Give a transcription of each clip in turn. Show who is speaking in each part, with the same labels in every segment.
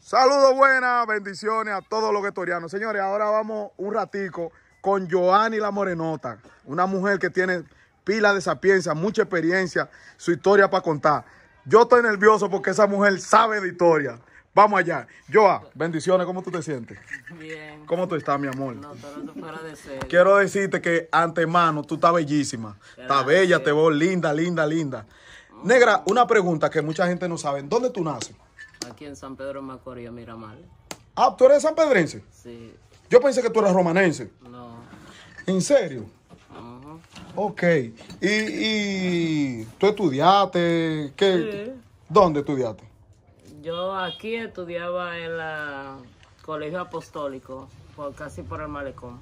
Speaker 1: Saludos buenas, bendiciones a todos los guetorianos. Señores, ahora vamos un ratico con Joanny La Morenota, una mujer que tiene pila de sapiencia, mucha experiencia, su historia para contar. Yo estoy nervioso porque esa mujer sabe de historia. Vamos allá. Joa, bendiciones, ¿cómo tú te sientes? Bien. ¿Cómo tú estás, mi amor? No, no
Speaker 2: fuera de ser. Quiero
Speaker 1: decirte que antemano tú estás bellísima.
Speaker 2: Estás bella, te veo
Speaker 1: linda, linda, linda. Mm. Negra, una pregunta que mucha gente no sabe. ¿Dónde tú naces?
Speaker 2: Aquí en San Pedro Macorís, Miramar.
Speaker 1: Ah, ¿tú eres sanpedrense? Sí. Yo pensé que tú eras romanense. No. ¿En serio? ajá Ok. ¿Y, tú estudiaste? ¿Qué? ¿Dónde estudiaste?
Speaker 2: Yo aquí estudiaba en el Colegio Apostólico, por, casi por el malecón.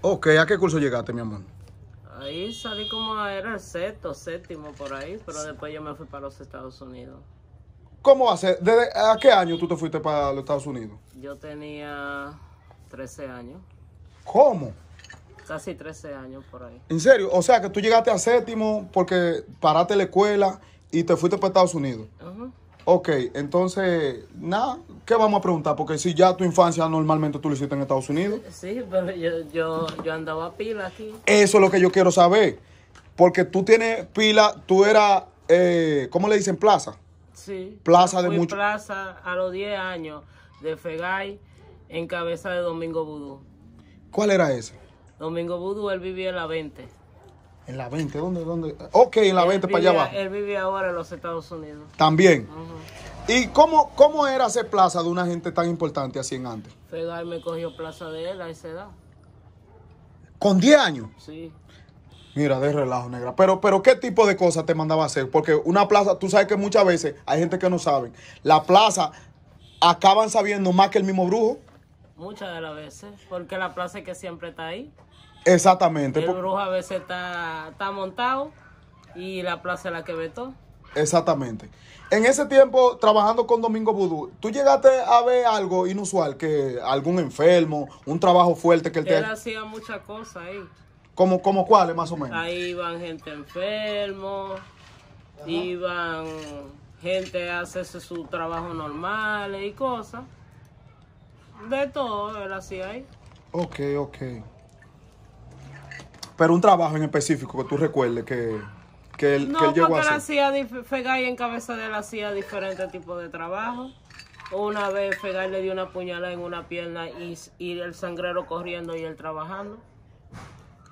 Speaker 1: Ok, ¿a qué curso llegaste, mi amor?
Speaker 2: Ahí salí como era el sexto, séptimo, por ahí, pero después yo me fui para los Estados Unidos.
Speaker 1: ¿Cómo hace? ¿Desde a qué año tú te fuiste para los Estados Unidos?
Speaker 2: Yo tenía 13 años. ¿Cómo? Casi 13 años por ahí.
Speaker 1: ¿En serio? O sea que tú llegaste a séptimo porque paraste la escuela y te fuiste para Estados Unidos. Ajá. Ok, entonces, nada, ¿qué vamos a preguntar? Porque si ya tu infancia normalmente tú lo hiciste en Estados Unidos.
Speaker 2: Sí, pero yo, yo, andaba a pila aquí.
Speaker 1: Eso es lo que yo quiero saber. Porque tú tienes pila, tú eras, eh, ¿cómo le dicen? Plaza.
Speaker 2: Sí. Plaza de muchos. Plaza a los 10 años de Fegay en cabeza de Domingo Vudú.
Speaker 1: ¿Cuál era ese?
Speaker 2: Domingo Vudú, él vivía en la 20.
Speaker 1: En la 20, ¿dónde? dónde? Ok, en la 20 para allá abajo.
Speaker 2: Él vive ahora en los Estados Unidos.
Speaker 1: También. ¿Y cómo, cómo era hacer plaza de una gente tan importante así en antes?
Speaker 2: Fedal me cogió plaza de él a esa edad.
Speaker 1: ¿Con 10 años? Sí. Mira, de relajo, negra. Pero, pero, ¿qué tipo de cosas te mandaba a hacer? Porque una plaza, tú sabes que muchas veces hay gente que no sabe. La plaza acaban sabiendo más que el mismo brujo.
Speaker 2: Muchas de las veces, porque la plaza es que siempre está ahí.
Speaker 1: Exactamente. El brujo
Speaker 2: a veces está, montado y la plaza es la que ve todo.
Speaker 1: Exactamente.
Speaker 2: En ese tiempo, trabajando con Domingo Vudú,
Speaker 1: ¿tú llegaste a ver algo inusual? que Algún enfermo, un trabajo fuerte que él, Él
Speaker 2: hacía muchas cosas ahí.
Speaker 1: ¿Como, cuáles, más o menos? Ahí
Speaker 2: iban gente enfermo, iban gente a hacerse su trabajo normal y cosas. De todo él hacía ahí.
Speaker 1: Ok, ok. Pero un trabajo en específico que tú recuerdes que, que él, que llegó a hacer.
Speaker 2: No, porque Fegay en cabeza de él hacía diferentes tipos de trabajo. Una vez Fegay le dio una puñalada en una pierna y, el sangrero corriendo y él trabajando.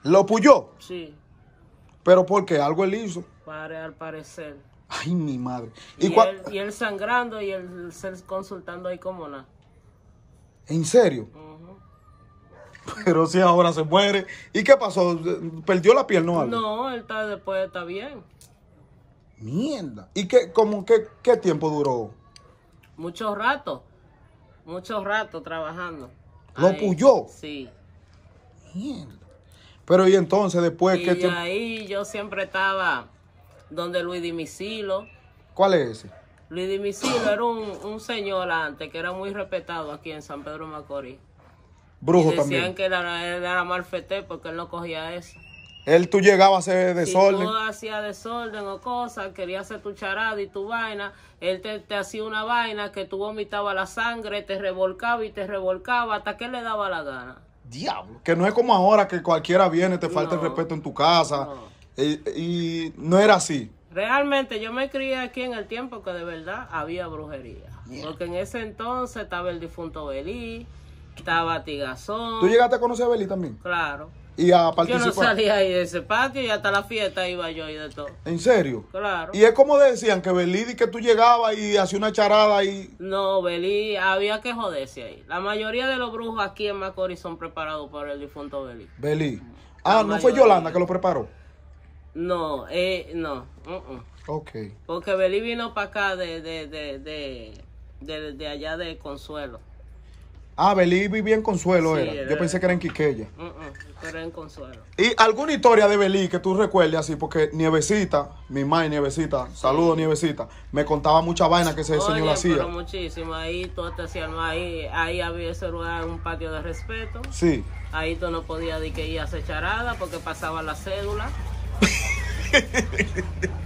Speaker 1: ¿Lo puyó? Sí. ¿Pero por qué? ¿Algo él hizo?
Speaker 2: Para, al parecer.
Speaker 1: Ay, mi madre. Y,
Speaker 2: y, él, sangrando y él, consultando ahí como nada.
Speaker 1: ¿En serio? Pero si ahora se muere. ¿Y qué pasó? ¿Perdió la piel, o
Speaker 2: No, él después está bien.
Speaker 1: Mierda. ¿Y qué, como, qué, tiempo duró?
Speaker 2: Mucho rato. Mucho rato trabajando. ¿Lo puyó? Sí. Mierda.
Speaker 1: Pero y entonces después... Y ¿qué
Speaker 2: ahí yo siempre estaba donde Luis Dimisilo. ¿Cuál es ese? Luis Dimisilo era un, un señor antes que era muy respetado aquí en San Pedro Macorís
Speaker 1: brujo decían que
Speaker 2: era, él era feté porque él no cogía eso.
Speaker 1: Él tú llegaba a hacer desorden.
Speaker 2: Si tú desorden o cosas, quería hacer tu charada y tu vaina, él te, hacía una vaina que tú vomitabas la sangre, te revolcaba y te revolcaba hasta que le daba la gana. Diablo,
Speaker 1: que no es como ahora que cualquiera viene, te falta el respeto en tu casa. Y, no era así.
Speaker 2: Realmente yo me crié aquí en el tiempo que de verdad había brujería. Porque en ese entonces estaba el difunto Belí estaba Tigazón. ¿Tú
Speaker 1: llegaste a conocer a Beli también?
Speaker 2: Claro. Y a participar. Yo no salía ahí de ese patio y hasta la fiesta iba yo y de todo. ¿En serio? Claro. Y
Speaker 1: es como decían que Belí que tú llegabas y hacías una charada ahí?
Speaker 2: No, Belí había que joderse ahí. La mayoría de los brujos aquí en Macorís son preparados para el difunto Belí.
Speaker 1: Belí. Ah, ¿no fue Yolanda que lo preparó?
Speaker 2: No, eh, no. Uh-uh. Ok. Porque Belí vino para acá de, de allá de Consuelo.
Speaker 1: Ah, Belí vivía en Consuelo, era. Yo pensé que era en Quiqueya.
Speaker 2: Uh en Consuelo.
Speaker 1: ¿Y alguna historia de Belí que tú recuerdes así? Porque Nievecita, mi madre Nievecita, saludo Nievecita, me contaba mucha vaina que ese señor hacía. Pero
Speaker 2: muchísimo, ahí tú te hacías, ahí, ahí había ese lugar, un patio de respeto. Sí. Ahí tú no podías de que ir a charada porque pasaba la cédula.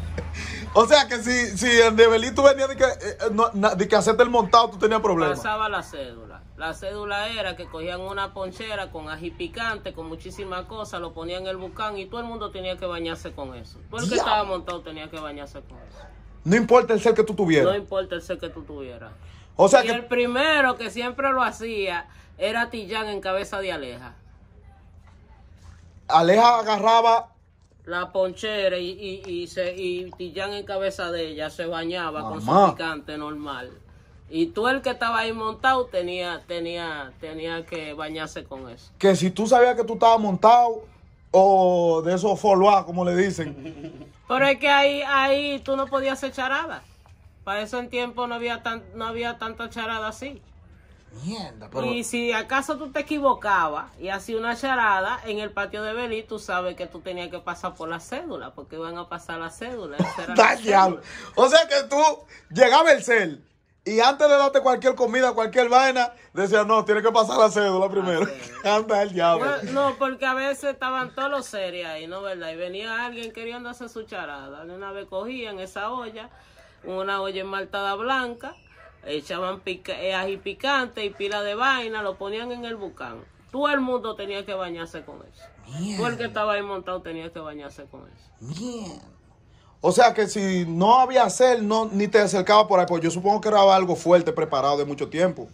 Speaker 1: O sea que si, si en Belí tú venías que, eh, de que hacerte el montado, tú tenías problemas. Pasaba
Speaker 2: la cédula. La cédula era que cogían una ponchera con ají picante, con muchísimas cosas, lo ponían en el bucán y todo el mundo tenía que bañarse con eso. Todo el que estaba montado tenía que bañarse con eso.
Speaker 1: No importa el ser que tú tuvieras. No
Speaker 2: importa el ser que tú tuvieras. O sea que... el primero que siempre lo hacía era Tillán en cabeza de Aleja.
Speaker 1: Aleja agarraba
Speaker 2: la ponchera y, se, y Tillán en cabeza de ella se bañaba con su picante normal. Y tú el que estaba ahí montado tenía, tenía, tenía que bañarse con eso.
Speaker 1: Que si tú sabías que tú estabas montado o de esos follow como le dicen.
Speaker 2: Pero es que ahí, ahí tú no podías hacer charada. Para eso en tiempo no había, tan, no había tanta charada así. Mierda, pero... Y si acaso tú te equivocabas y hacías una charada en el patio de Belí, tú sabes que tú tenías que pasar por la cédula, porque iban a pasar la cédula.
Speaker 1: O sea que tú llegabas el cel, y antes de darte cualquier comida, cualquier vaina, decían, no, tiene que pasar la cédula ah, primero. Anda el diablo.
Speaker 2: No, porque a veces estaban todos los seres ahí, ¿no? ¿Verdad? Y venía alguien queriendo hacer su charada. Una vez cogían esa olla, una olla enmaltada blanca, echaban pica eh, ají picante y pila de vaina, lo ponían en el bucán. Todo el mundo tenía que bañarse con eso. Todo el que estaba ahí montado tenía que bañarse con eso. Bien.
Speaker 1: O sea que si no había cel, no, ni te acercaba por ahí, pues yo supongo que era algo fuerte, preparado de mucho tiempo.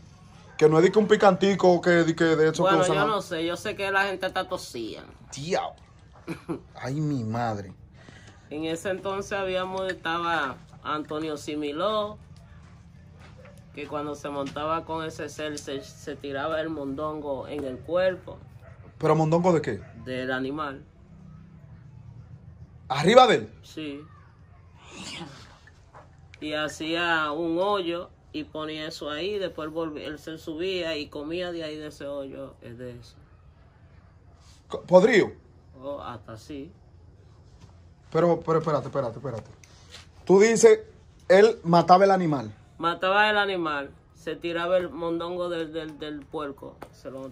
Speaker 1: Que no es de que un picantico que, de, que hecho Bueno, yo no
Speaker 2: sé, yo sé que la gente está tosía.
Speaker 1: tío Ay, mi madre.
Speaker 2: En ese entonces habíamos, estaba Antonio Similó, que cuando se montaba con ese cel se tiraba el mondongo en el cuerpo.
Speaker 1: ¿Pero mondongo de
Speaker 2: qué? Del animal.
Speaker 1: ¿Arriba de él?
Speaker 2: Sí. Y hacía un hoyo y ponía eso ahí, después volvía, él se subía y comía de ahí de ese hoyo, es eh, de eso. ¿Podrío? hasta así.
Speaker 1: Pero, pero espérate, espérate, espérate. Tú dices, él mataba el animal.
Speaker 2: Mataba el animal, se tiraba el mondongo del, del, puerco.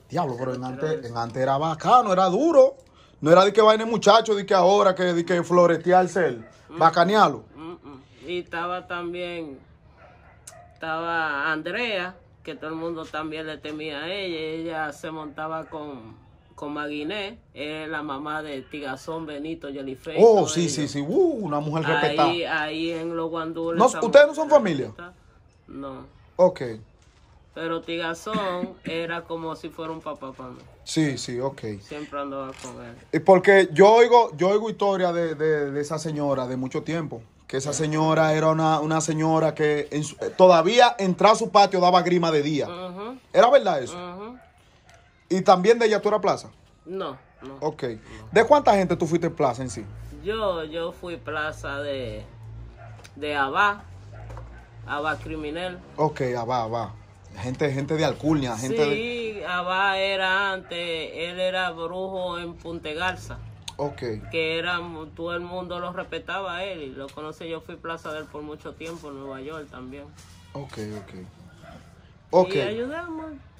Speaker 1: Diablo, pero en antes, en antes era bacano, era duro. No era de que el muchacho, de que ahora, que, de que floretearse él. Mm. Bacanealo
Speaker 2: y estaba también, estaba Andrea, que todo el mundo también le temía a ella, ella se montaba con, Maguiné, era la mamá de Tigazón Benito Yelifey. Oh, sí,
Speaker 1: sí, sí, uh, una mujer respetada.
Speaker 2: Ahí en los guandules. ¿Ustedes no son familia? No. Ok. Pero Tigazón era como si fuera un papá para mí.
Speaker 1: Sí, sí, ok.
Speaker 2: Siempre andaba con él.
Speaker 1: Eh, porque yo oigo, yo oigo historia de esa señora de mucho tiempo que esa señora era una, señora que eh, todavía entraba a su patio daba grima de día.
Speaker 2: ¿Era verdad eso?
Speaker 1: ¿Y también de ella eras Plaza? No, no. Ok. ¿De cuánta gente tú fuiste plaza en sí?
Speaker 2: Yo, yo fui plaza de, de Abá, Abá Criminal.
Speaker 1: Ok, Abá, Abá. Gente, gente de Alcurnia, gente
Speaker 2: sí, de... Abá era antes, él era brujo en Garza. Que era, todo el mundo lo respetaba a él y lo conocí. Yo fui plaza de él por mucho tiempo en Nueva York también. Ok, ok. okay. Y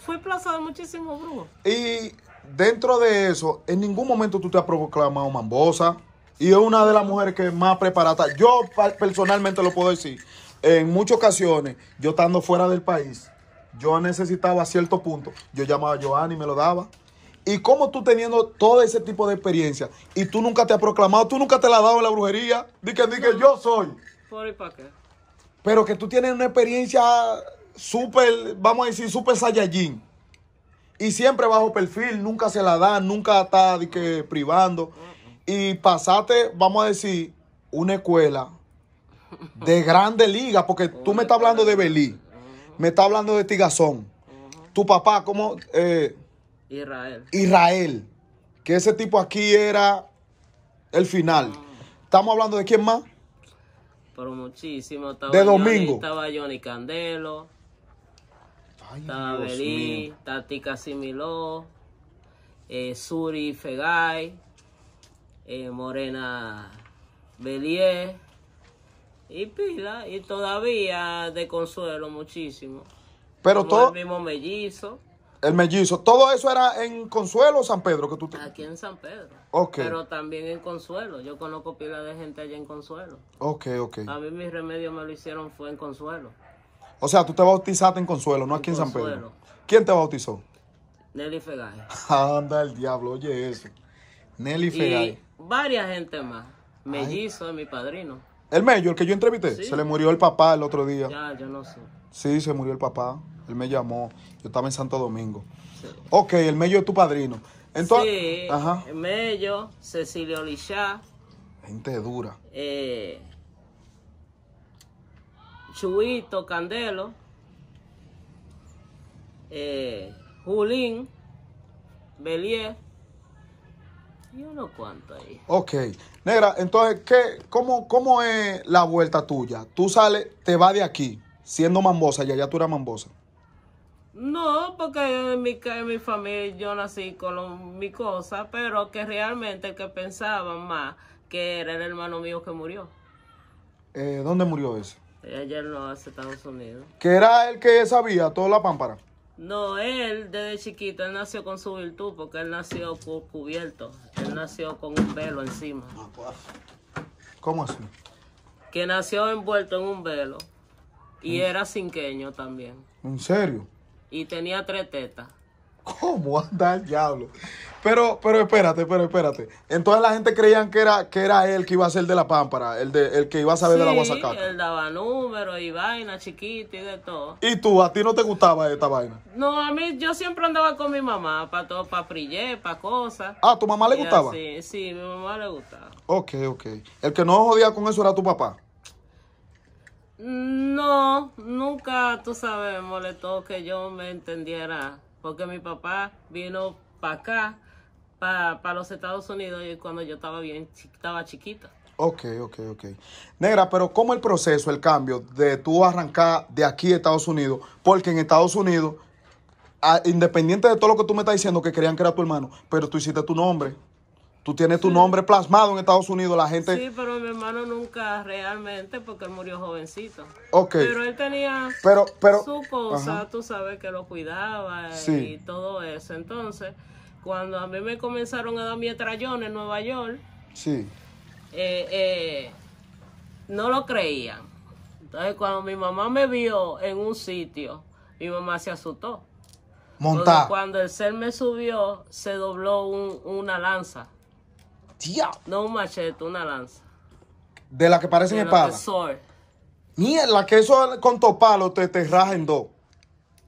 Speaker 2: Fui plaza de muchísimos brujos.
Speaker 1: Y dentro de eso, en ningún momento tú te has proclamado mambosa. Y es una de las mujeres que más preparada. Yo personalmente lo puedo decir. En muchas ocasiones, yo estando fuera del país, yo necesitaba a cierto punto. Yo llamaba a Joanny y me lo daba. ¿Y cómo tú teniendo todo ese tipo de experiencia y tú nunca te has proclamado, tú nunca te la has dado en la brujería? Di que, yo soy. Pero que tú tienes una experiencia súper, vamos a decir, súper saiyajin. Y siempre bajo perfil, nunca se la dan, nunca está privando. Y pasaste, vamos a decir, una escuela de grandes liga, porque tú me estás hablando de Belí, me estás hablando de Tigazón. Tu papá, ¿cómo? Eh, Israel. Israel. Que ese tipo aquí era el final. Estamos hablando de quién más?
Speaker 2: Pero muchísimo. de Domingo. estaba Johnny Candelo.
Speaker 1: estaba Belí,
Speaker 2: Tati Casimiló. Eh, Suri Fegay. Eh, Morena Belier. Y pila. Y todavía de consuelo muchísimo. Pero todo. El mismo mellizo.
Speaker 1: El mellizo. Todo eso era en Consuelo o San Pedro que tú te...
Speaker 2: Aquí en San Pedro. Ok. Pero también en Consuelo. Yo conozco pila de gente allá en Consuelo.
Speaker 1: Ok, ok. A
Speaker 2: mí mis remedios me lo hicieron fue en Consuelo.
Speaker 1: O sea, tú te bautizaste en Consuelo, no aquí en San Pedro. ¿Quién te bautizó?
Speaker 2: Nelly Fegay.
Speaker 1: Anda el diablo, oye eso. Nelly Fegay. Y
Speaker 2: varias gente más. Mellizo es mi padrino.
Speaker 1: El mello, el que yo entrevisté. Se le murió el papá el otro día.
Speaker 2: Ya, yo no sé.
Speaker 1: Sí, se murió el papá. Él me llamó. Yo estaba en Santo Domingo. Ok, el Mello es tu padrino. Entonces,
Speaker 2: sí, El Mello, Cecilio Lichá.
Speaker 1: Gente dura.
Speaker 2: Eh, Chuito, Candelo. Eh, Julín, Belier. Y uno cuánto ahí.
Speaker 1: Ok. Negra, entonces, ¿qué, cómo, ¿cómo es la vuelta tuya? Tú sales, te vas de aquí, siendo mambosa, Y allá tú eras mambosa.
Speaker 2: No, porque en mi, mi familia yo nací con mi cosa, pero que realmente que pensaba más que era el hermano mío que murió.
Speaker 1: Eh, ¿Dónde murió ese?
Speaker 2: Ayer no, hace Estados Unidos.
Speaker 1: ¿Que era el que sabía toda la pámpara?
Speaker 2: No, él desde chiquito, él nació con su virtud, porque él nació cubierto, él nació con un velo encima. Ah, pues. ¿Cómo así? Que nació envuelto en un velo y era cinqueño también.
Speaker 1: ¿En serio?
Speaker 2: y tenía tres tetas.
Speaker 1: ¿Cómo anda el diablo? Pero, pero espérate, pero espérate. Entonces la gente creían que era, que era él que iba a ser de la pámpara, el, de, el que iba a saber de la guasacaca.
Speaker 2: Él daba números y vaina chiquita y de todo.
Speaker 1: ¿Y tú, a ti no te gustaba esta vaina?
Speaker 2: No, a mí yo siempre andaba con mi mamá para todo, para frillé, para cosas. Ah, ¿tu mamá le gustaba? Sí, sí, mi mamá le gustaba.
Speaker 1: Ok, ok. El que no jodía con eso era tu papá.
Speaker 2: No, nunca, tú sabes, molestó que yo me entendiera, porque mi papá vino para acá, para los Estados Unidos, y cuando yo estaba bien, estaba chiquita.
Speaker 1: Ok, ok, ok. Negra, pero ¿cómo el proceso, el cambio de tú arrancar de aquí a Estados Unidos? Porque en Estados Unidos, independiente de todo lo que tú me estás diciendo, que creían que era tu hermano, pero tú hiciste tu nombre. Tú tienes tu nombre plasmado en Estados Unidos, la gente... Sí,
Speaker 2: pero mi hermano nunca realmente, porque él murió jovencito. Pero él tenía su cosa, tú sabes, que lo cuidaba y todo eso. Entonces, cuando a mí me comenzaron a dar mi estrellón en Nueva York... Sí. Eh, eh, no lo creían. Entonces, cuando mi mamá me vio en un sitio, mi mamá se asustó. Montar. Cuando, el ser me subió, se dobló una lanza. No un machete, una lanza.
Speaker 1: De la que parecen espadas. Mierda, la que eso con palo te, te raja en dos.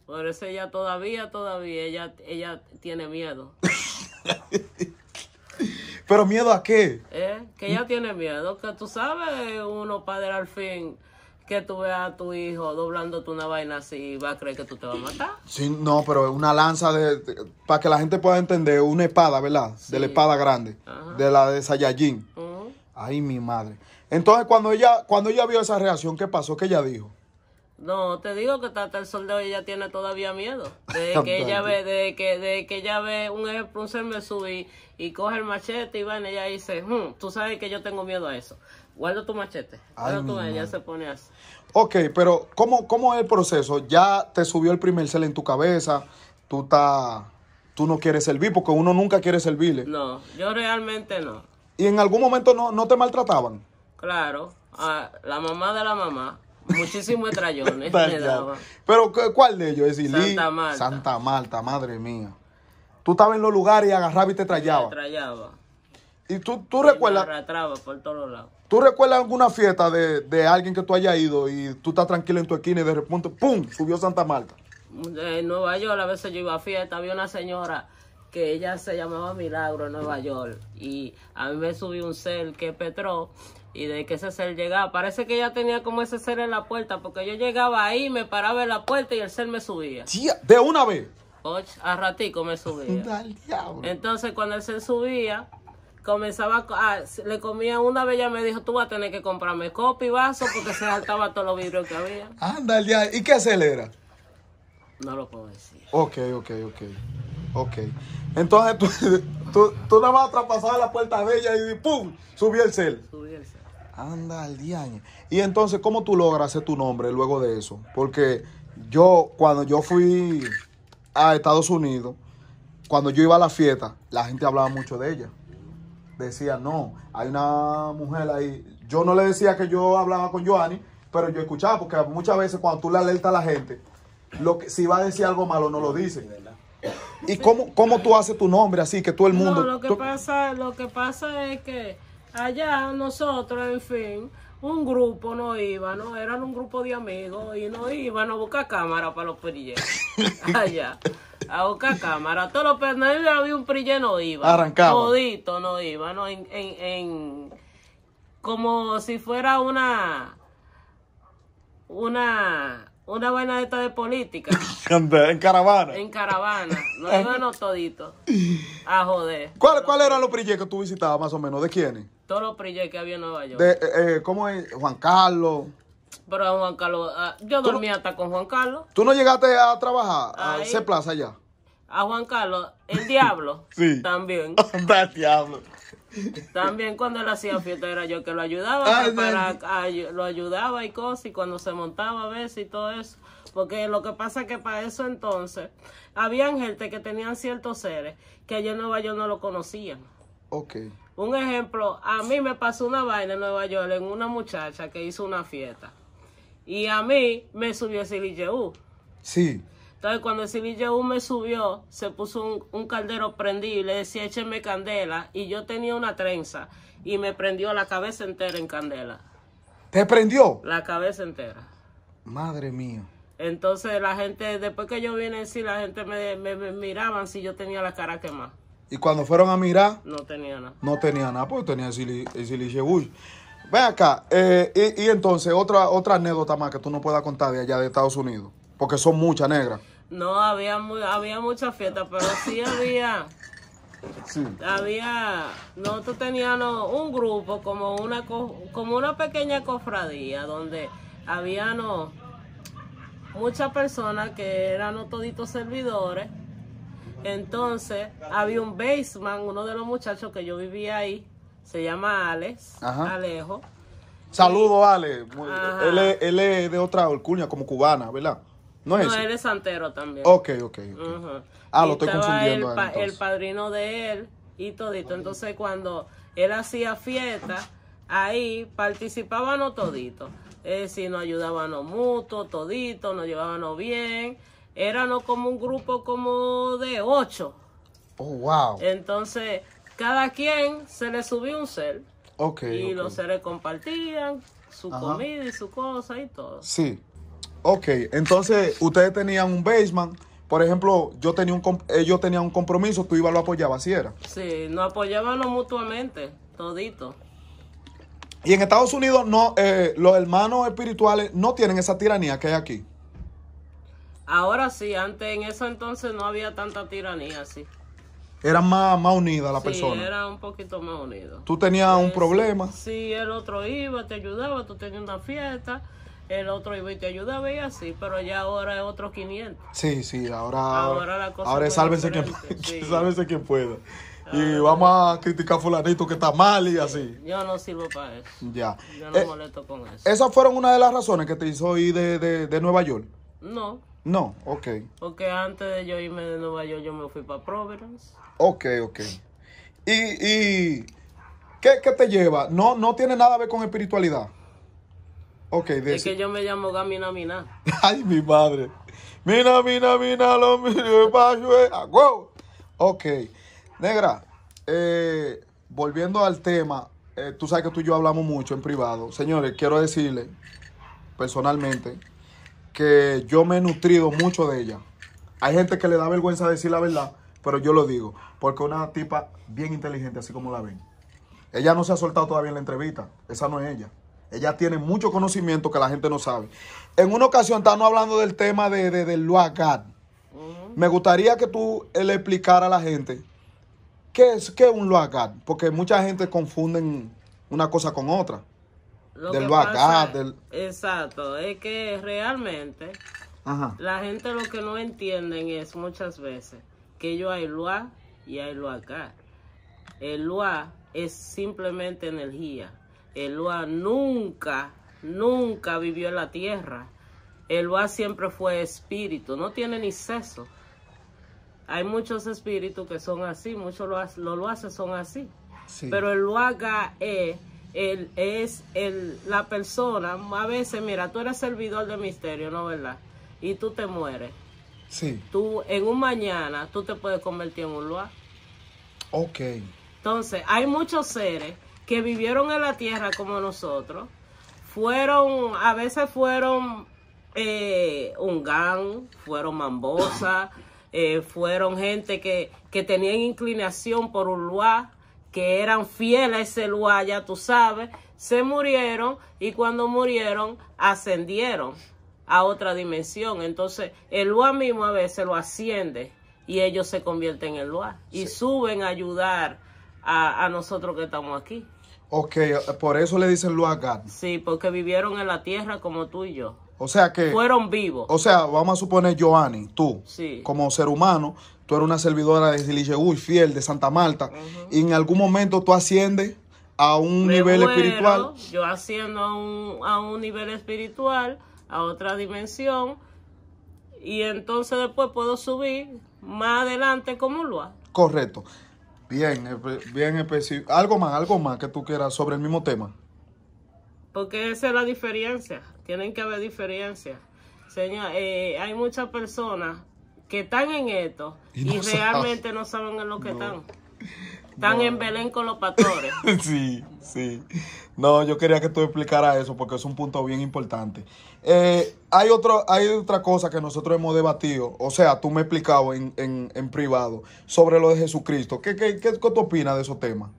Speaker 2: Por eso ella todavía, todavía, ella, ella tiene miedo.
Speaker 1: ¿Pero miedo a qué?
Speaker 2: ¿Eh? Que ella tiene miedo, que tú sabes, uno padre al fin que tú veas a tu hijo doblando una vaina así, va a creer que tú te vas a matar.
Speaker 1: Sí, no, pero es una lanza de, para que la gente pueda entender, una espada, ¿verdad? De la espada grande, de la de Saiyajin. Ay, mi madre. Entonces, cuando ella, cuando ella vio esa reacción, ¿qué pasó? ¿Qué ella dijo?
Speaker 2: No, te digo que hasta el sol de hoy ella tiene todavía miedo. de que ella ve, de que, de que ella ve un ejemplo, me subir y coge el machete y va, y ella dice, hmm, tú sabes que yo tengo miedo a eso. Guarda tu machete.
Speaker 1: Guarda ya se pone así. Ok, pero ¿cómo, ¿cómo es el proceso? Ya te subió el primer cel en tu cabeza, tú estás... Tú no quieres servir porque uno nunca quiere servirle.
Speaker 2: No, yo realmente no.
Speaker 1: ¿Y en algún momento no, te maltrataban?
Speaker 2: Claro, a la mamá de la mamá, muchísimos trayones
Speaker 1: Pero ¿cuál de ellos? Es Santa Marta. Santa Marta, madre mía. Tú estabas en los lugares y agarrabas y te trayaba. Te trayaba. ¿Y tú, tú recuerdas? ¿Tú recuerdas alguna fiesta de, alguien que tú hayas ido y tú estás tranquilo en tu esquina y de repente, ¡pum! subió Santa Marta?
Speaker 2: En Nueva York, a veces yo iba a fiesta, había una señora que ella se llamaba Milagro en Nueva York y a mí me subió un ser que Petró y de que ese ser llegaba. Parece que ella tenía como ese ser en la puerta porque yo llegaba ahí, me paraba en la puerta y el ser me subía. Sí,
Speaker 1: ¿De una vez?
Speaker 2: Och, a ratico me subía. Entonces cuando el ser subía comenzaba a, ah, le comía una vez ella me dijo, tú vas a tener que comprarme copa y vaso porque se saltaba todos los vidrios que
Speaker 1: había. día ¿y qué acelera? No lo puedo decir. Ok, ok, ok. Entonces tú, tú, tú nada más traspasabas la puerta de ella y ¡pum! Subí el cel. Subí el Anda al día Y entonces, ¿cómo tú lograste tu nombre luego de eso? Porque yo, cuando yo fui a Estados Unidos, cuando yo iba a la fiesta, la gente hablaba mucho de ella decía, no, hay una mujer ahí. Yo no le decía que yo hablaba con Joanny, pero yo escuchaba, porque muchas veces cuando tú le alertas a la gente, lo que, si va a decir algo malo, no lo dice. ¿Y cómo, cómo tú haces tu nombre así, que todo el mundo... No, lo que,
Speaker 2: pasa, lo que pasa es que allá nosotros, en fin, un grupo no iba, no, eran un grupo de amigos y no iban a buscar cámara para los perilleros. allá. A buscar cámara. Todos los pernil había un prille no iba. Arrancaba. Todito no iba, ¿no? En, en, en, como si fuera una. Una. Una vaina de esta de política.
Speaker 1: en caravana. En
Speaker 2: caravana. No iban toditos. A joder. ¿Cuál,
Speaker 1: ¿Cuál eran los prille que tú visitabas más o menos? ¿De quiénes?
Speaker 2: Todos los prille que había en Nueva York. De, eh,
Speaker 1: eh ¿Cómo es? Juan Carlos.
Speaker 2: Pero a Juan Carlos, yo dormía hasta con Juan Carlos.
Speaker 1: ¿Tú no llegaste a trabajar a ese plaza allá?
Speaker 2: A Juan Carlos, el diablo. sí. También.
Speaker 1: el diablo.
Speaker 2: También cuando él hacía fiesta era yo que lo ayudaba, ah, para, lo ayudaba y cosas, y cuando se montaba a veces y todo eso. Porque lo que pasa es que para eso entonces, había gente que tenían ciertos seres que allá en Nueva York no lo conocían. Ok. Un ejemplo, a mí me pasó una vaina en Nueva York en una muchacha que hizo una fiesta. Y a mí me subió Yehú. Sí. Entonces, cuando el Yehú me subió, se puso un, caldero prendible, y le decía, écheme candela. Y yo tenía una trenza y me prendió la cabeza entera en candela.
Speaker 1: ¿Te prendió?
Speaker 2: La cabeza entera.
Speaker 1: Madre mía.
Speaker 2: Entonces, la gente, después que yo vine en la gente me, miraba me miraban si yo tenía la cara quemada.
Speaker 1: Y cuando fueron a mirar.
Speaker 2: No tenía nada.
Speaker 1: No tenía nada, porque tenía el silicheguy. Ve acá, eh, y, entonces otra, otra anécdota más que tú no puedas contar de allá de Estados Unidos, porque son muchas negras.
Speaker 2: No, había, muchas fiestas, pero sí había... Sí. Había, nosotros teníamos un grupo como una como una pequeña cofradía donde había muchas personas que eran toditos servidores entonces, había un basement, uno de los muchachos que yo vivía ahí, se llama Alex, Alejo. Saludos, Alex, Él
Speaker 1: es, de otra orcuña, como cubana, ¿verdad? No, él
Speaker 2: es santero también. Ok, ok. okay.
Speaker 1: Ah, lo estoy confundiendo. El,
Speaker 2: el, padrino de él y todito. Entonces, cuando él hacía fiesta, ahí participaban todito. Es decir, nos ayudábamos mucho, todito, nos llevábamos bien éramos como un grupo como de ocho. Oh, wow. Entonces, cada quien se le subió un ser.
Speaker 1: Ok. y los
Speaker 2: seres compartían su comida y su cosa y todo.
Speaker 1: Sí. Ok, entonces ustedes tenían un basement. Por ejemplo, yo tenía un ellos eh, tenían un compromiso, tú ibas lo apoyabas, si era?
Speaker 2: Sí, nos apoyábamos mutuamente, todito.
Speaker 1: Y en Estados Unidos no, eh, los hermanos espirituales no tienen esa tiranía que hay aquí.
Speaker 2: Ahora sí, antes en eso entonces no había tanta tiranía así.
Speaker 1: ¿Era más, más la persona? sí, Era
Speaker 2: un poquito más unida. ¿Tú tenías
Speaker 1: un problema?
Speaker 2: Sí, el otro iba, te ayudaba, tú tenías una fiesta, el otro iba y te ayudaba y así, pero ya ahora es otro 500.
Speaker 1: Sí, sí, ahora. Ahora
Speaker 2: la cosa es sálvese quien,
Speaker 1: quien pueda. Y vamos a criticar fulanito que está mal y así.
Speaker 2: Yo no sirvo para eso. Ya. Yo no eh, molesto con eso.
Speaker 1: ¿Esas fueron una de las razones que te hizo ir de, de Nueva York? No. No, ok.
Speaker 2: Porque antes de yo irme de Nueva York, yo me fui para Providence.
Speaker 1: Ok, ok. ¿Y, y ¿qué, qué, te lleva? No, no tiene nada que ver con espiritualidad. Ok, de Es que yo
Speaker 2: me llamo Gamina Mina.
Speaker 1: Ay, mi madre. Mina, mina, mina, lo mío ah, Ok. Negra, eh, volviendo al tema, eh, tú sabes que tú y yo hablamos mucho en privado. Señores, quiero decirle personalmente que yo me he nutrido mucho de ella. Hay gente que le da vergüenza decir la verdad, pero yo lo digo, porque una tipa bien inteligente, así como la ven. Ella no se ha soltado todavía en la entrevista, esa no es ella. Ella tiene mucho conocimiento que la gente no sabe. En una ocasión estamos hablando del tema de, de, del Luagat. Me gustaría que tú le explicara a la gente qué es, qué es un Luagat, porque mucha gente confunde una cosa con otra.
Speaker 2: Ah, del Exacto, es que realmente la gente lo que no entienden es muchas veces que yo hay loa y hay acá. El luá es simplemente energía. El loa nunca, nunca vivió en la tierra. El luá siempre fue espíritu, no tiene ni sexo. Hay muchos espíritus que son así, muchos lo, lo, son así. Sí. Pero el acá es es el, la persona, a veces, mira, tú eres servidor de misterio, ¿no verdad? Y tú te mueres. Sí. Tú, en un mañana, tú te puedes convertir en un luar. Ok. Entonces, hay muchos seres que vivieron en la tierra como nosotros. Fueron, a veces fueron eh, un gang, fueron mambosa, eh, fueron gente que, que tenían inclinación por un luar que eran fieles a ese lugar, ya tú sabes, se murieron y cuando murieron ascendieron a otra dimensión. Entonces, el lugar mismo a veces lo asciende y ellos se convierten en lugar y suben a ayudar a, nosotros que estamos aquí.
Speaker 1: Ok, por eso le dicen a Gat.
Speaker 2: Sí, porque vivieron en la tierra como tú y yo.
Speaker 1: O sea que... Fueron vivos. O sea, vamos a suponer Joanny, tú, como ser humano, tú eres una servidora de uy fiel, de Santa Marta, y en algún momento tú asciendes a un nivel espiritual.
Speaker 2: Yo asciendo a un, nivel espiritual, a otra dimensión, y entonces después puedo subir más adelante como lo
Speaker 1: Correcto. Bien, bien específico. Algo más, algo más que tú quieras sobre el mismo tema.
Speaker 2: Porque esa es la diferencia. Tienen que haber diferencias. Señor, eh, hay muchas personas que están en esto y, realmente no saben en lo que están. Están en Belén con los pastores.
Speaker 1: sí, sí. No, yo quería que tú explicaras eso porque es un punto bien importante. Eh, hay, otro, hay otra cosa que nosotros hemos debatido, o sea, tú me explicabas en, en, en, privado sobre lo de Jesucristo. ¿Qué, qué, qué, qué tú opinas de esos temas?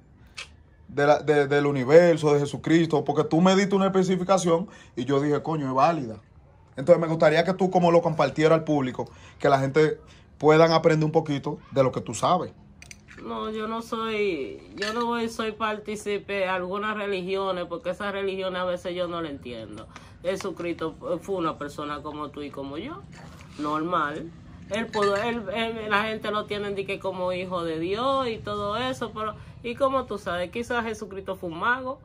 Speaker 1: De la, de, del universo, de Jesucristo, porque tú me diste una especificación y yo dije, coño, es válida. Entonces me gustaría que tú como lo compartieras al público, que la gente puedan aprender un poquito de lo que tú sabes.
Speaker 2: No, yo no soy, yo no voy, soy partícipe de algunas religiones, porque esas religiones a veces yo no las entiendo. Jesucristo fue una persona como tú y como yo, normal. Él la gente lo tiene de que como hijo de Dios y todo eso, pero, y como tú sabes, quizás Jesucristo fue un mago.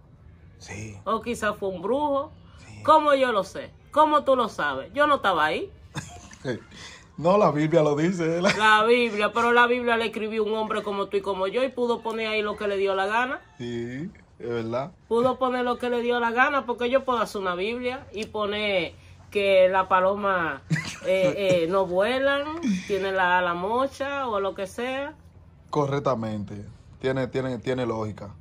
Speaker 2: Sí. O quizás fue un brujo. como yo lo sé? ¿Cómo tú lo sabes? Yo no estaba ahí.
Speaker 1: No, la Biblia lo dice.
Speaker 2: La... Biblia, pero la Biblia le escribió un hombre como tú y como yo y pudo poner ahí lo que le dio la gana.
Speaker 1: Sí, es verdad.
Speaker 2: Pudo poner lo que le dio la gana porque yo puedo hacer una Biblia y poner que la paloma eh, eh, no vuelan, tienen la ala mocha o lo que sea.
Speaker 1: Correctamente, tiene, tiene, tiene lógica.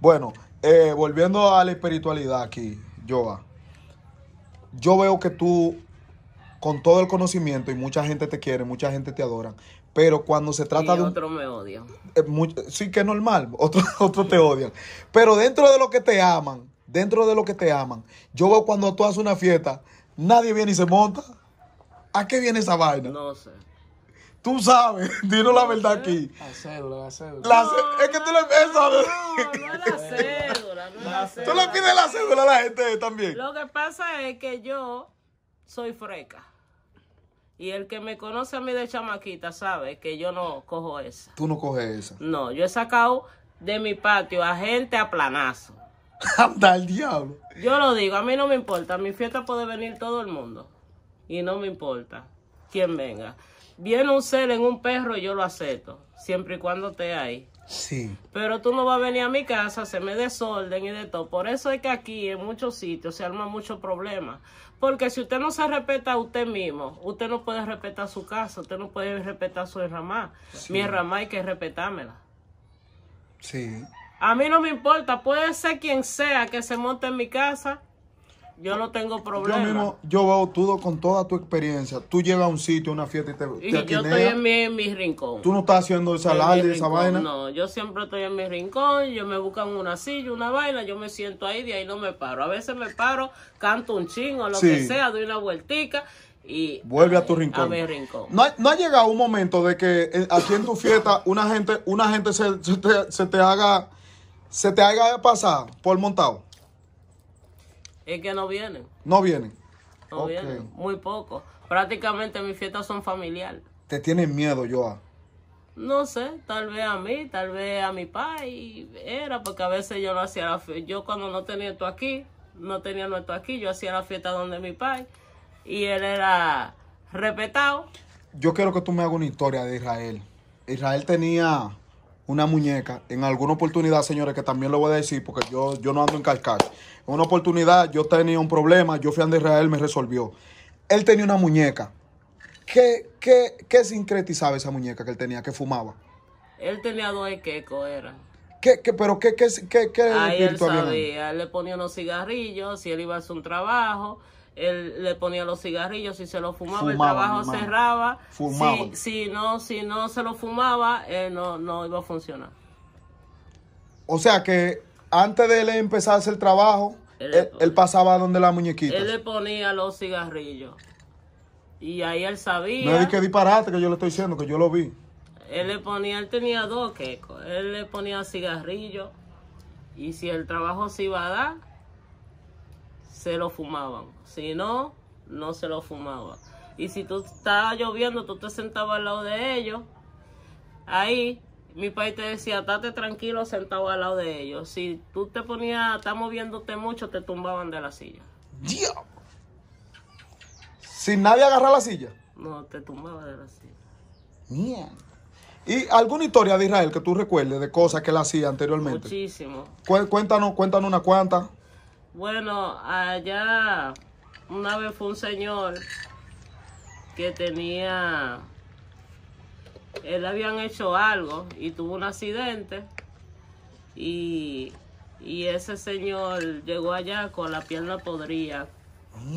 Speaker 1: Bueno, eh, volviendo a la espiritualidad aquí, Joa yo veo que tú, con todo el conocimiento, y mucha gente te quiere, mucha gente te adora, pero cuando se trata de... Otro me odia. Eh, sí que es normal, otros otro te odian. Pero dentro de lo que te aman, dentro de lo que te aman, yo veo cuando tú haces una fiesta, nadie viene y se monta. ¿A qué viene esa vaina? No sé. Tú sabes, dilo la verdad aquí. La
Speaker 2: cédula, la cédula.
Speaker 1: es que tú le. pides no,
Speaker 2: la cédula, la cédula. Tú le pides la cédula a la gente también. Lo que pasa es que yo soy freca. Y el que me conoce a mí de chamaquita sabe que yo no cojo esa. Tú no coges esa. No, yo he sacado de mi patio a gente a planazo.
Speaker 1: Anda el diablo.
Speaker 2: Yo lo digo, a mí no me importa. A mi fiesta puede venir todo el mundo. Y no me importa quién venga viene un ser en un perro, y yo lo acepto, siempre y cuando esté ahí. Sí. Pero tú no vas a venir a mi casa, se me desorden y de todo. Por eso es que aquí en muchos sitios se arma mucho problema. Porque si usted no se respeta a usted mismo, usted no puede respetar su casa, usted no puede respetar su herrama. Mi hermana hay que respetármela. Sí. A mí no me importa, puede ser quien sea que se monte en mi casa, yo no tengo problema. Yo mismo,
Speaker 1: yo veo todo con toda tu experiencia. Tú llegas a un sitio, a una fiesta y te. y yo estoy
Speaker 2: en mi, rincón. Tú no estás
Speaker 1: haciendo esa alarde, esa vaina. No,
Speaker 2: yo siempre estoy en mi rincón. Yo me buscan una silla, una vaina. Yo me siento ahí, de ahí no me paro. A veces me paro, canto un chingo, lo que sea, doy una vueltica. Y Vuelve a tu rincón. A mi rincón. ¿No, ha,
Speaker 1: no ha llegado un momento de que eh, aquí en tu fiesta una gente, una gente se, se, te, haga se te haga pasar por montado.
Speaker 2: Es que no vienen. No vienen. No vienen, muy poco. Prácticamente mis fiestas son familiares.
Speaker 1: ¿Te tienen miedo, Joa?
Speaker 2: No sé, tal vez a mí, tal vez a mi padre. Era porque a veces yo no hacía la fiesta. Yo cuando no tenía esto aquí, no tenía nuestro aquí, yo hacía la fiesta donde mi padre. Y él era respetado.
Speaker 1: Yo quiero que tú me hagas una historia de Israel. Israel tenía una muñeca. En alguna oportunidad, señores, que también lo voy a decir porque yo, yo no ando en calcar. En una oportunidad yo tenía un problema, yo fui a Israel, me resolvió. Él tenía una muñeca. ¿Qué, qué, qué sincretizaba esa muñeca que él tenía, que fumaba?
Speaker 2: Él tenía dos queco, era.
Speaker 1: ¿Qué, qué, pero qué, qué, qué, qué Ahí él él
Speaker 2: le ponía unos cigarrillos, si él iba a hacer un trabajo, él le ponía los cigarrillos, si se lo fumaba, el trabajo cerraba. Si, no, si no se lo fumaba, eh, no, no iba a funcionar.
Speaker 1: O sea que antes de él empezarse el trabajo, él, pasaba donde la muñequita. Él le
Speaker 2: ponía los cigarrillos. Y ahí él sabía. No es que disparate
Speaker 1: que yo le estoy diciendo, que yo lo vi.
Speaker 2: Él le ponía, él tenía dos quecos. Él le ponía cigarrillos. Y si el trabajo se iba a dar, se lo fumaban. Si no, no se lo fumaban. Y si tú estaba lloviendo, tú te sentabas al lado de ellos. Ahí, mi país te decía, estate tranquilo sentado al lado de ellos. Si tú te ponías, está moviéndote mucho, te tumbaban de la silla.
Speaker 1: ¡Dios! ¿Sin nadie agarrar la silla?
Speaker 2: No, te tumbaba de la silla.
Speaker 1: Mierda. ¿Y alguna historia de Israel que tú recuerdes de cosas que él hacía anteriormente? Muchísimo. Cuéntanos, cuéntanos una cuanta.
Speaker 2: Bueno, allá una vez fue un señor que tenía, él habían hecho algo y tuvo un accidente y, ese señor llegó allá con la pierna podrida,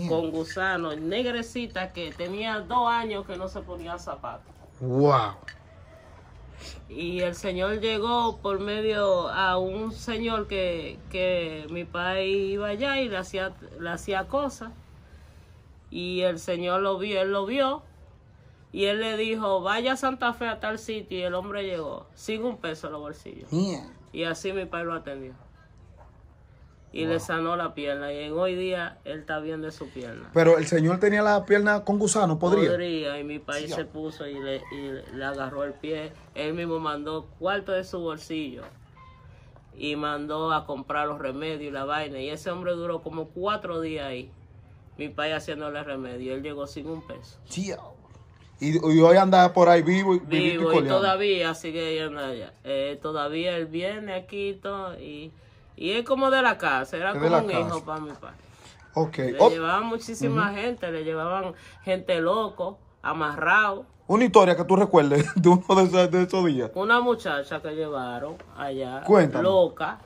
Speaker 2: con gusano, negrecita que tenía dos años que no se ponía zapatos. ¡Wow! y el Señor llegó por medio a un señor que, que mi padre iba allá y le hacía, le hacía cosas. Y el Señor lo vio, él lo vio. Y él le dijo, vaya a Santa Fe a tal sitio. Y el hombre llegó, sin un peso en los bolsillos. Y así mi padre lo atendió y le sanó la pierna. Y en hoy día él está bien de su pierna.
Speaker 1: Pero el señor tenía la pierna con gusano, ¿podría?
Speaker 2: Podría, y mi país se puso y le, agarró el pie. Él mismo mandó cuarto de su bolsillo y mandó a comprar los remedios y la vaina. Y ese hombre duró como cuatro días ahí, mi país haciéndole remedio. Él llegó sin un peso.
Speaker 1: Y, hoy anda por ahí vivo, y, vivo y,
Speaker 2: todavía sigue yendo allá. Eh, todavía él viene aquí todo, y y es como de la casa, era como un hijo para mi padre.
Speaker 1: Le oh. llevaban
Speaker 2: muchísima gente, le llevaban gente loco, amarrado.
Speaker 1: Una historia que tú recuerdes de uno de esos, días.
Speaker 2: Una muchacha que llevaron allá, loca,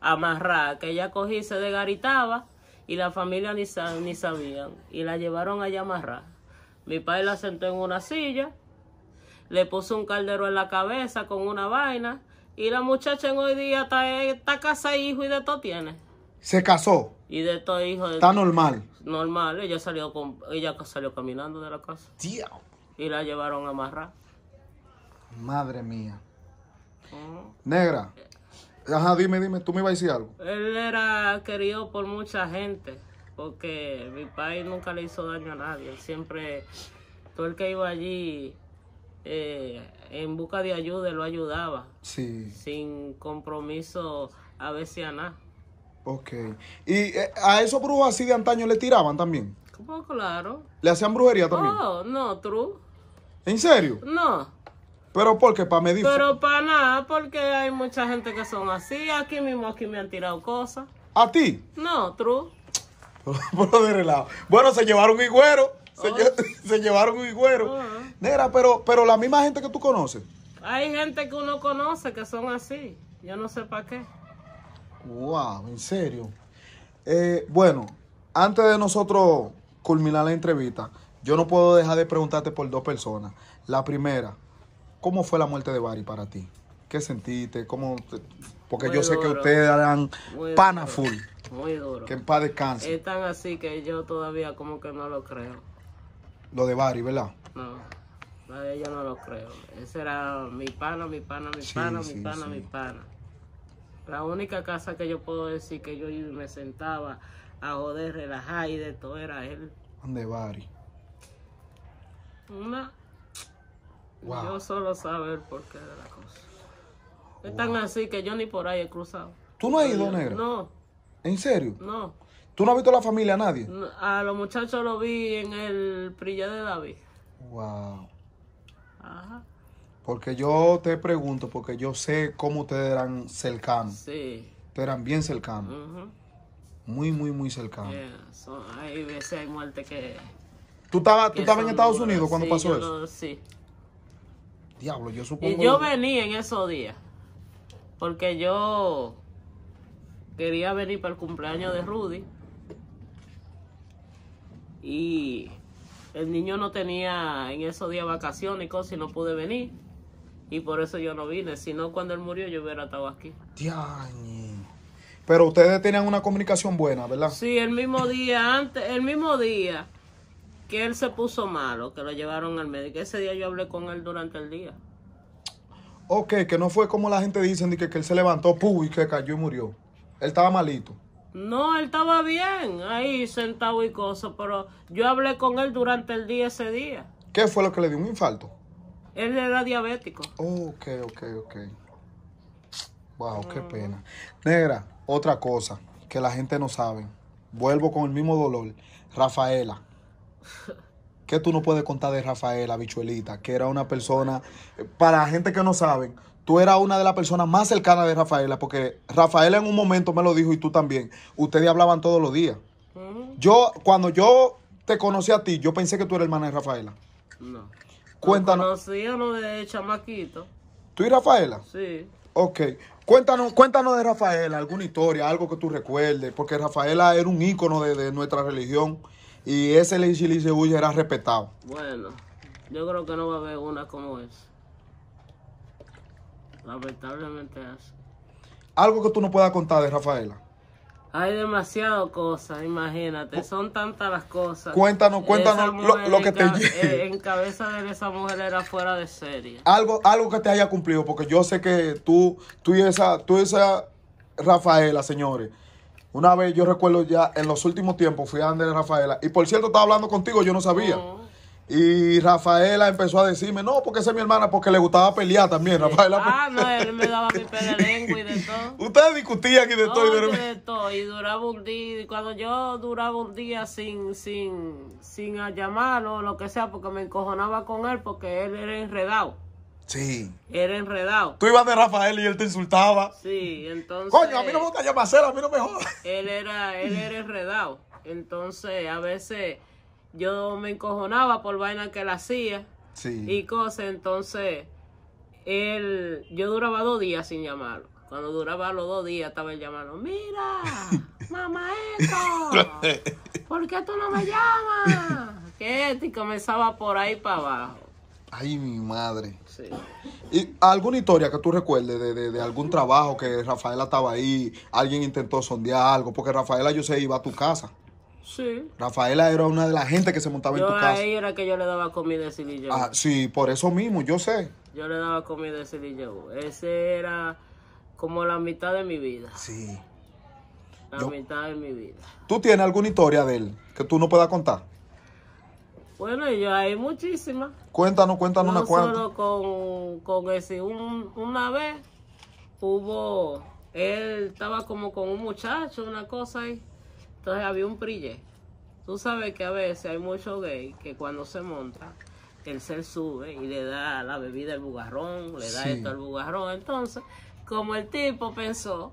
Speaker 2: amarrada, que ella cogí y se desgaritaba y la familia ni, sab ni sabían. Y la llevaron allá amarrada. Mi padre la sentó en una silla, le puso un caldero en la cabeza con una vaina y la muchacha en hoy día está, está casa hijo y de todo tiene. Se casó. Y de todo hijo. está normal. Normal. Ella salió con, ella salió caminando de la casa. Tío. Y la llevaron a amarrar.
Speaker 1: Madre mía. Mm. Negra. Ajá, dime, dime, tú me ibas a decir algo.
Speaker 2: Él era querido por mucha gente, porque mi país nunca le hizo daño a nadie. Siempre, todo el que iba allí, eh, en busca de ayuda lo ayudaba. Sí. Sin compromiso a veces a nada.
Speaker 1: Ok. ¿Y eh, a esos brujos así de antaño le tiraban también?
Speaker 2: Pues claro.
Speaker 1: ¿Le hacían brujería también?
Speaker 2: No, oh, no, true. ¿En serio? No.
Speaker 1: ¿Pero por qué? ¿Para medir? Pero
Speaker 2: para nada, porque hay mucha gente que son así. Aquí mismo, aquí me han tirado cosas. ¿A ti? No, true.
Speaker 1: lo de relajo. Bueno, se llevaron un higuero. Oh. Se, llevaron un higuero. Oh. Nera, pero, pero la misma gente que tú conoces.
Speaker 2: Hay gente que uno conoce que son así. Yo no sé para qué.
Speaker 1: Wow, en serio. Eh, bueno, antes de nosotros culminar la entrevista, yo no puedo dejar de preguntarte por dos personas. La primera, ¿cómo fue la muerte de Bari para ti? ¿Qué sentiste? ¿Cómo Porque yo sé que ustedes eran pana full.
Speaker 2: Muy duro. Que en paz descanse. Es tan así que yo todavía como que no lo creo.
Speaker 1: Lo de Bari, ¿verdad?
Speaker 2: No ella yo no lo creo. Ese era mi pana, mi pana, mi pana, mi pana, mi pana. La única casa que yo puedo decir que yo me sentaba a joder, relajar y de todo era él.
Speaker 1: ¿Dónde Bari?
Speaker 2: Una. Yo solo saber por qué de la cosa. así que yo ni por ahí he cruzado.
Speaker 1: ¿Tú no has ido, negro? No. ¿En serio? No. ¿Tú no has visto la familia, a nadie?
Speaker 2: A los muchachos lo vi en el Prilla de David.
Speaker 1: Wow. Porque yo te pregunto, porque yo sé cómo ustedes eran cercanos. Sí. Ustedes eran bien cercanos. Muy, muy, muy cercanos.
Speaker 2: Yeah. hay veces, hay muerte que...
Speaker 1: ¿Tú estabas en Estados Unidos cuando pasó eso? sí. Diablo, yo supongo... Y yo
Speaker 2: venía en esos días. Porque yo quería venir para el cumpleaños de Rudy. Y el niño no tenía en esos días vacaciones y cosas y no pude venir. Y por eso yo no vine. Si no, cuando él murió, yo hubiera estado aquí.
Speaker 1: Pero ustedes tenían una comunicación buena, ¿verdad? Sí, el mismo
Speaker 2: día antes, el mismo día que él se puso malo, que lo llevaron al médico. Ese día yo hablé con él durante el día.
Speaker 1: Ok, que no fue como la gente dice, que, que él se levantó, pu, y que cayó y murió. Él estaba malito.
Speaker 2: No, él estaba bien ahí sentado y cosa, pero yo hablé con él durante el día ese día.
Speaker 1: ¿Qué fue lo que le dio? ¿Un infarto?
Speaker 2: Él era diabético. Oh, ok, ok, ok.
Speaker 1: Wow, qué mm. pena. Negra, otra cosa que la gente no sabe. Vuelvo con el mismo dolor. Rafaela. ¿Qué tú no puedes contar de Rafaela, bichuelita? Que era una persona, eh, para gente que no sabe, tú eras una de las personas más cercanas de Rafaela, porque Rafaela en un momento me lo dijo y tú también. Ustedes hablaban todos los días. Yo, cuando yo te conocí a ti, yo pensé que tú eras hermana de Rafaela. No. Cuéntanos.
Speaker 2: Conocíamos de chamaquito.
Speaker 1: ¿Tú y Rafaela? Sí. Ok. Cuéntanos, cuéntanos de Rafaela, alguna historia, algo que tú recuerdes, porque Rafaela era un ícono de, nuestra religión y ese Lichi era respetado.
Speaker 2: Bueno, yo creo que no va a haber una como esa. Lamentablemente así.
Speaker 1: Algo que tú no puedas contar de Rafaela.
Speaker 2: Hay demasiadas cosas, imagínate, son tantas las cosas. Cuéntanos, cuéntanos lo, que te eh, En cabeza de esa mujer era fuera de serie.
Speaker 1: Algo, algo que te haya cumplido, porque yo sé que tú, tú y esa, tú y esa Rafaela, señores. Una vez yo recuerdo ya en los últimos tiempos fui a Andrés Rafaela y por cierto estaba hablando contigo, yo no sabía. Y Rafaela empezó a decirme, no, porque esa es mi hermana, porque le gustaba pelear también. Rafaela ah, no, él me daba mi lengua y de todo. Ustedes discutían y de todo. Y, de,
Speaker 2: oh, todo. y duraba un día, y cuando yo duraba un día sin, sin, sin llamarlo o lo que sea, porque me encojonaba con él, porque él era enredado. Sí. Era enredado.
Speaker 1: Tú ibas de Rafael y él te insultaba.
Speaker 2: Sí, entonces. Coño, a mí no me gusta llamacera, a mí no me jodas. Él era, él era enredado. Entonces, a veces yo me encojonaba por vaina que él hacía y cosas, entonces él, yo duraba dos días sin llamarlo. Cuando duraba los dos días estaba él llamando, mira, mamá esto, ¿por qué tú no me llamas? Que este, y comenzaba por ahí para abajo. Ay,
Speaker 1: mi madre. ¿Y alguna historia que tú recuerdes de, de, algún trabajo que Rafaela estaba ahí, alguien intentó sondear algo? Porque Rafaela yo sé iba a tu casa. Sí. Rafaela era una de las gente que se montaba en tu a casa. ahí
Speaker 2: era que yo le daba comida a Silly Ah,
Speaker 1: sí, por eso mismo, yo sé.
Speaker 2: Yo le daba comida de Silly Ese era como la mitad de mi vida. Sí. La mitad de mi vida.
Speaker 1: ¿Tú tienes alguna historia de él que tú no puedas contar?
Speaker 2: Bueno, yo hay muchísimas.
Speaker 1: Cuéntanos, cuéntanos no una cuanta. Solo
Speaker 2: con, con ese, una vez hubo, él estaba como con un muchacho, una cosa ahí. Entonces había un prille. Tú sabes que a veces hay muchos gays que cuando se monta, el ser sube y le da la bebida al bugarrón, le da esto al bugarrón. Entonces, como el tipo pensó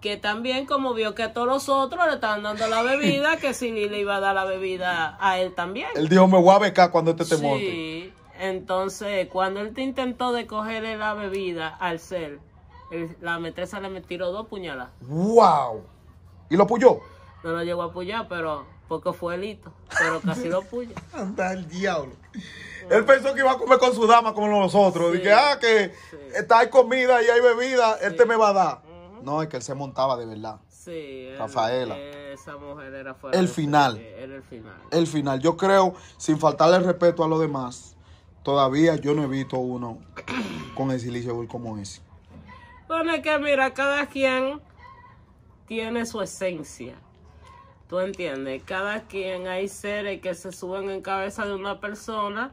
Speaker 2: que también como vio que a todos los otros le estaban dando la bebida, que si le iba a dar la bebida a él también. Él dijo,
Speaker 1: me voy a becar cuando este te sí.
Speaker 2: Entonces, cuando él te intentó de cogerle la bebida al ser, la metesa le metió dos puñalas.
Speaker 1: ¡Wow! ¿Y lo puyó?
Speaker 2: No lo llegó a apoyar, pero porque fue elito, pero casi lo apoya.
Speaker 1: Anda el diablo. Él
Speaker 2: pensó que iba a comer con su
Speaker 1: dama como nosotros. Dije, ah, que está, hay comida y hay bebida, este él te me va a dar. No, es que él se montaba de verdad. Sí. Rafaela. esa
Speaker 2: mujer era fuerte. El final. era el final.
Speaker 1: El final. Yo creo, sin faltarle respeto a los demás, todavía yo no he visto uno con el silicio como ese.
Speaker 2: Bueno, que mira, cada quien tiene su esencia. ¿Tú entiendes? Cada quien hay seres que se suben en cabeza de una persona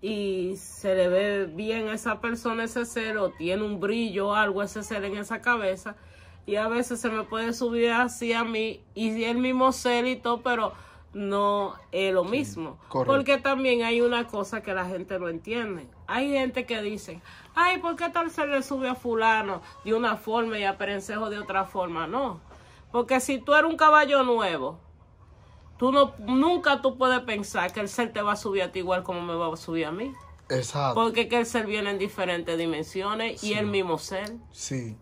Speaker 2: y se le ve bien a esa persona, ese ser, o tiene un brillo o algo ese ser en esa cabeza. Y a veces se me puede subir así a mí y el mismo ser y todo, pero no es lo mismo. porque también hay una cosa que la gente no entiende. Hay gente que dice, ay, ¿por qué tal se le sube a fulano de una forma y a perencejo de otra forma? No porque si tú eres un caballo nuevo, tú no, nunca tú puedes pensar que el ser te va a subir a ti igual como me va a subir a mí. Exacto. Porque que el ser viene en diferentes dimensiones y el mismo ser. Sí.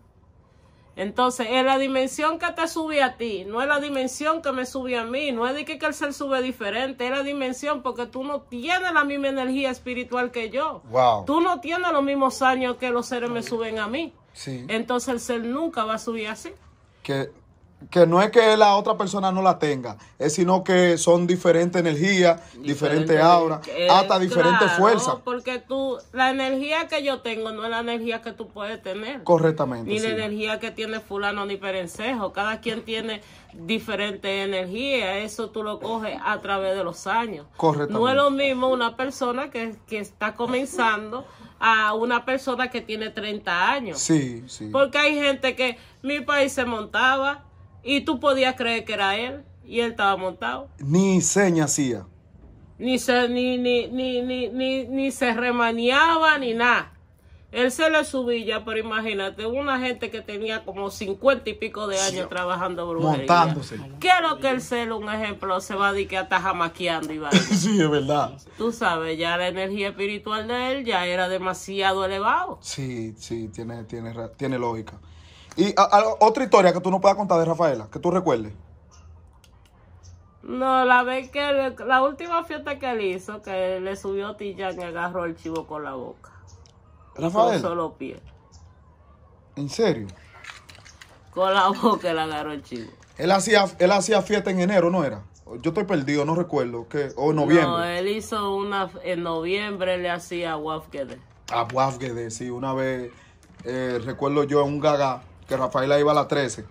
Speaker 2: Entonces, es la dimensión que te sube a ti, no es la dimensión que me sube a mí, no es de que, que el ser sube diferente, es la dimensión porque tú no tienes la misma energía espiritual que yo. Wow. Tú no tienes los mismos años que los seres me suben a mí. Sí. Entonces el ser nunca va a subir así.
Speaker 1: Que que no es que la otra persona no la tenga, es sino que son diferentes energías, diferentes diferente eh, hasta diferentes claro, fuerzas.
Speaker 2: Porque tú, la energía que yo tengo no es la energía que tú puedes tener. Correctamente. Ni la energía que tiene fulano ni perencejo. Cada quien tiene diferente energía. Eso tú lo coges a través de los años.
Speaker 1: Correctamente. No es lo
Speaker 2: mismo una persona que, que está comenzando a una persona que tiene 30 años. Sí, sí. Porque hay gente que mi país se montaba, y tú podías creer que era él y él estaba montado.
Speaker 1: Ni señacía.
Speaker 2: Ni se, ni, ni, ni, ni, se remaneaba ni nada. Él se lo subía, pero imagínate, una gente que tenía como cincuenta y pico de años trabajando brujería. Montándose. Quiero que el celo, un ejemplo, se va a decir que hasta jamaqueando y va? sí, es verdad. Tú sabes, ya la energía espiritual de él ya era demasiado elevado.
Speaker 1: Sí, sí, tiene, tiene, tiene lógica. Y otra historia que tú no puedas contar de Rafaela, que tú recuerdes.
Speaker 2: No, la vez que la última fiesta que él hizo, que le subió Tillán y agarró el chivo con la boca. Rafael. Con solo pie. ¿En serio? Con la boca él agarró el chivo.
Speaker 1: Él hacía, él hacía fiesta en enero, ¿no era? Yo estoy perdido, no recuerdo. que O en noviembre. No,
Speaker 2: él hizo una. En noviembre le hacía a Wafgede.
Speaker 1: A Wafgede, sí. Una vez eh, recuerdo yo un gaga que Rafaela iba a las 13.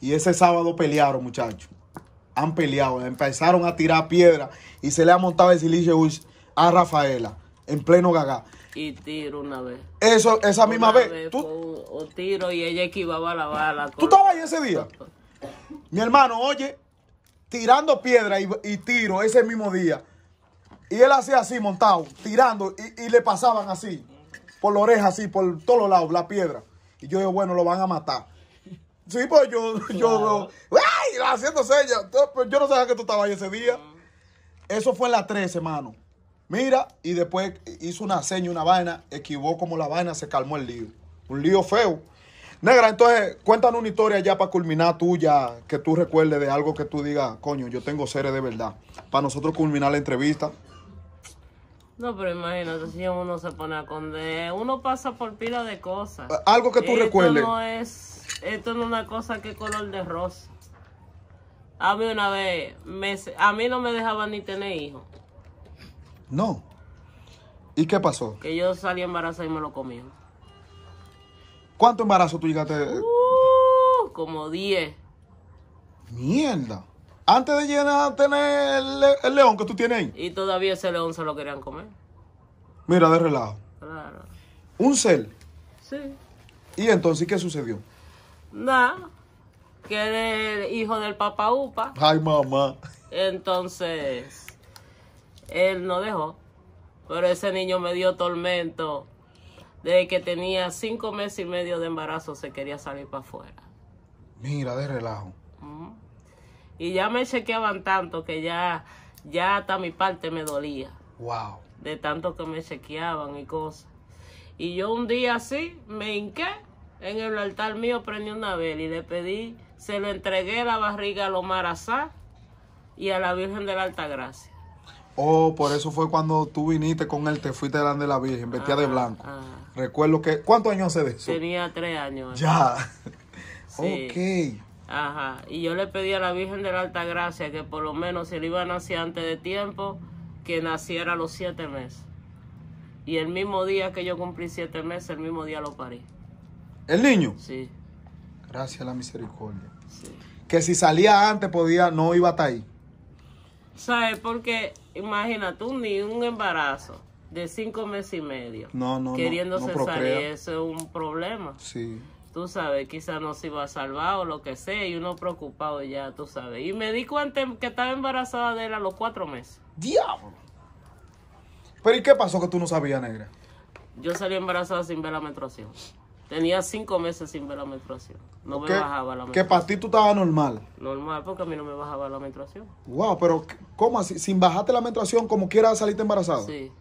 Speaker 1: Y ese sábado pelearon, muchachos. Han peleado, empezaron a tirar piedra y se le ha montado el silicio a Rafaela en pleno gagá.
Speaker 2: Y tiro una vez.
Speaker 1: Eso, esa misma vez.
Speaker 2: O tiro y ella equivaba la bala. ¿Tú
Speaker 1: estabas ahí ese día? Mi hermano, oye, tirando piedra y, tiro ese mismo día. Y él hacía así, montado, tirando y, y le pasaban así, por la oreja, así, por todos lados, la piedra. Y yo digo, bueno, lo van a matar. Sí, pues yo, yo, ¡ay! Haciendo señas. Pues, yo no sabía que tú estabas ahí ese día. Eso fue en la 13, hermano. Mira, y después hizo una seña, una vaina, Equivocó como la vaina, se calmó el lío. Un lío feo. Negra, entonces, cuéntanos una historia ya para culminar tuya, que tú recuerdes de algo que tú digas, coño, yo tengo seres de verdad, para nosotros culminar la entrevista.
Speaker 2: No, pero imagínate, si uno se pone a condenar, uno pasa por pila de cosas. Algo que tú esto No es, esto no es una cosa que es color de rosa. A mí una vez, a mí no me dejaban ni tener hijos.
Speaker 1: No. ¿Y qué pasó?
Speaker 2: Que yo salí embarazada y me lo comí.
Speaker 1: ¿Cuánto embarazo tú llegaste?
Speaker 2: Uh, como 10. Mierda. Antes de llenar, tener el, león que tú tienes ahí. Y todavía ese león se lo querían comer. Mira, de relajo. Claro. Un cel. Sí.
Speaker 1: ¿Y entonces qué sucedió?
Speaker 2: Nada. Que era el hijo del papá Upa.
Speaker 1: Ay, mamá.
Speaker 2: Entonces, él no dejó. Pero ese niño me dio tormento. Desde que tenía cinco meses y medio de embarazo se quería salir para afuera.
Speaker 1: Mira, de relajo.
Speaker 2: Y ya me chequeaban tanto que ya, ya hasta mi parte me dolía. Wow. De tanto que me chequeaban y cosas. Y yo un día así me hinqué en el altar mío, prendí una vela y le pedí, se lo entregué la barriga a los Azá y a la Virgen de la Alta Gracia.
Speaker 1: Oh, por eso fue cuando tú viniste con él, te fuiste delante de la Virgen, Vestía de ah, blanco. Ah. Recuerdo que. ¿Cuántos años hace de eso?
Speaker 2: Tenía tres años. Ya. Sí. Ok. Ajá, y yo le pedí a la Virgen de la Alta Gracia que por lo menos si él iba a nacer antes de tiempo, que naciera a los siete meses. Y el mismo día que yo cumplí siete meses, el mismo día lo parí. ¿El niño? Sí.
Speaker 1: Gracias a la misericordia. Sí. Que si salía antes podía, no iba hasta ahí.
Speaker 2: ¿Sabes? Porque imagínate tú ni un embarazo de cinco meses y medio.
Speaker 1: No, no. Queriéndose salir, eso
Speaker 2: es un problema. Sí tú sabes, quizás no se iba a salvar o lo que sea, y uno preocupado ya, tú sabes. Y me di cuenta que estaba embarazada de él a los cuatro meses. ¡Diablo!
Speaker 1: ¿Pero y qué pasó que tú no sabías, negra?
Speaker 2: Yo salí embarazada sin ver la menstruación. Tenía cinco meses sin ver la menstruación. No me bajaba la menstruación. Que para
Speaker 1: ti tú estabas normal.
Speaker 2: Normal, porque a mí no me bajaba la menstruación.
Speaker 1: Wow, pero ¿cómo así? Sin bajarte la menstruación, como quieras saliste embarazada. Sí.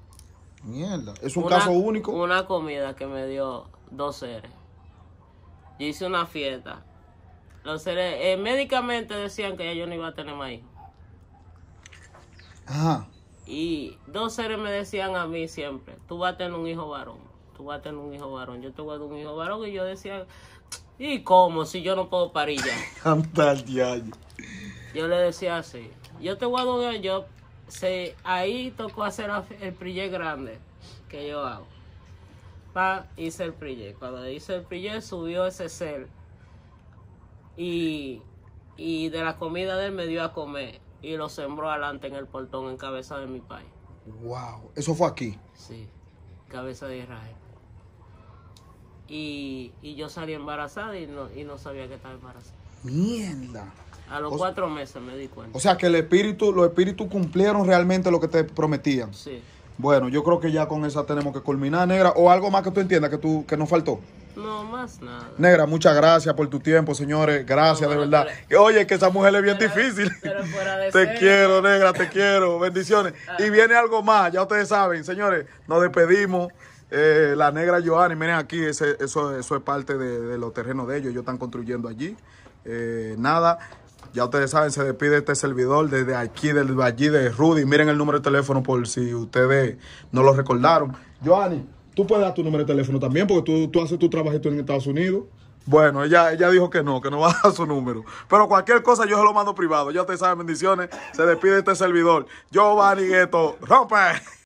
Speaker 1: Mierda. Es un caso único.
Speaker 2: Una comida que me dio dos seres. Yo hice una fiesta. Los seres eh, médicamente decían que yo no iba a tener más hijos. Y dos seres me decían a mí siempre, tú vas a tener un hijo varón, tú vas a tener un hijo varón, yo te voy un hijo varón. Y yo decía, ¿y cómo si yo no puedo parir ya? yo le decía así, yo te voy a dar yo, se, ahí tocó hacer el prille grande que yo hago pa, hice el Cuando hice el priye, subió ese cel. Y, de la comida de él me dio a comer. Y lo sembró adelante en el portón en cabeza de mi país.
Speaker 1: Wow, eso fue aquí. Sí,
Speaker 2: cabeza de Israel. Y, yo salí embarazada y no, y no sabía que estaba embarazada.
Speaker 1: Mierda.
Speaker 2: A los cuatro meses me di cuenta. O sea
Speaker 1: que el espíritu, los espíritus cumplieron realmente lo que te prometían. Sí. Bueno, yo creo que ya con esa tenemos que culminar, negra. ¿O algo más que tú entiendas que, tú, que nos faltó?
Speaker 2: No, más nada.
Speaker 1: Negra, muchas gracias por tu tiempo, señores. Gracias, de verdad. Oye, que esa mujer es bien difícil. te quiero, negra, te quiero. Bendiciones. Ah. Y viene algo más, ya ustedes saben, señores. Nos despedimos. Eh, la negra Joanny, miren aquí, ese, eso, eso es parte de, los terrenos de ellos. Ellos están construyendo allí. Eh, nada. Ya ustedes saben, se despide este servidor desde aquí, del allí de Rudy. Miren el número de teléfono por si ustedes no lo recordaron. Joanny, tú puedes dar tu número de teléfono también porque tú, haces tu trabajo en Estados Unidos. Bueno, ella, ella dijo que no, que no va a dar su número. Pero cualquier cosa yo se lo mando privado. Ya ustedes saben, bendiciones. Se despide este servidor. Giovanni Gueto. ¡Rompe!